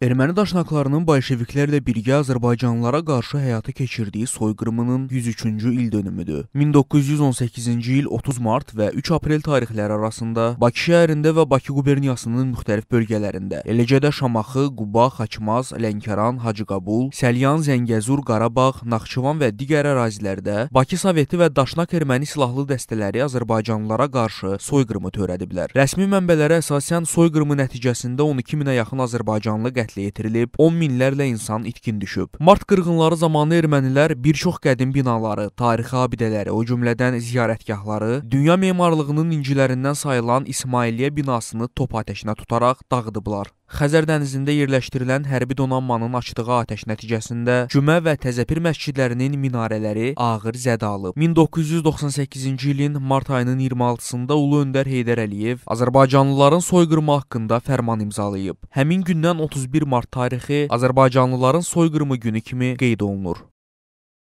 Erməni daşnaqlarının bolşeviklərlə birgə Azərbaycanlılara qarşı həyata keçirdiyi soyqırımının 103-cü il dönümüdür. 1918-ci il 30 mart və 3 aprel tarixləri arasında Bakı şəhərində və Bakı quberniyasının müxtəlif bölgələrində, eləcə də Şamaxı, Quba, Xaçmaz, Lənkəran, Hacıqabul, Səlyan, Zəngəzur, Qarabağ, Naxçıvan və digər ərazilərdə Bakı Soveti və daşnaq erməni silahlı dəstələri Azərbaycanlılara qarşı soyqırımı törədiblər. Rəsmi mənbələrə əsasən soyqırımı nəticəsində 12 minə yaxın Azərbaycanlı qətlə qətlə yetirilib, 10 minlərlə insan itkin düşüb. Mart qırğınları zamanı ermənilər bir çox qədim binaları, tarixi abidələri, o cümlədən ziyarətgahları, dünya memarlığının incilərindən sayılan İsmailiyyə binasını top atəşinə tutaraq dağıdıblar. Xəzər dənizində yerləşdirilən hərbi donanmanın açdığı atəş nəticəsində Cümə və Təzəpir məscidlərinin minarələri ağır zədə alıb. 1998-ci ilin mart ayının 26-sında Ulu Öndər Heydər Əliyev azərbaycanlıların soyqırımı haqqında fərman imzalayıb. Həmin gündən 31 mart tarixi azərbaycanlıların soyqırımı günü kimi qeyd olunur.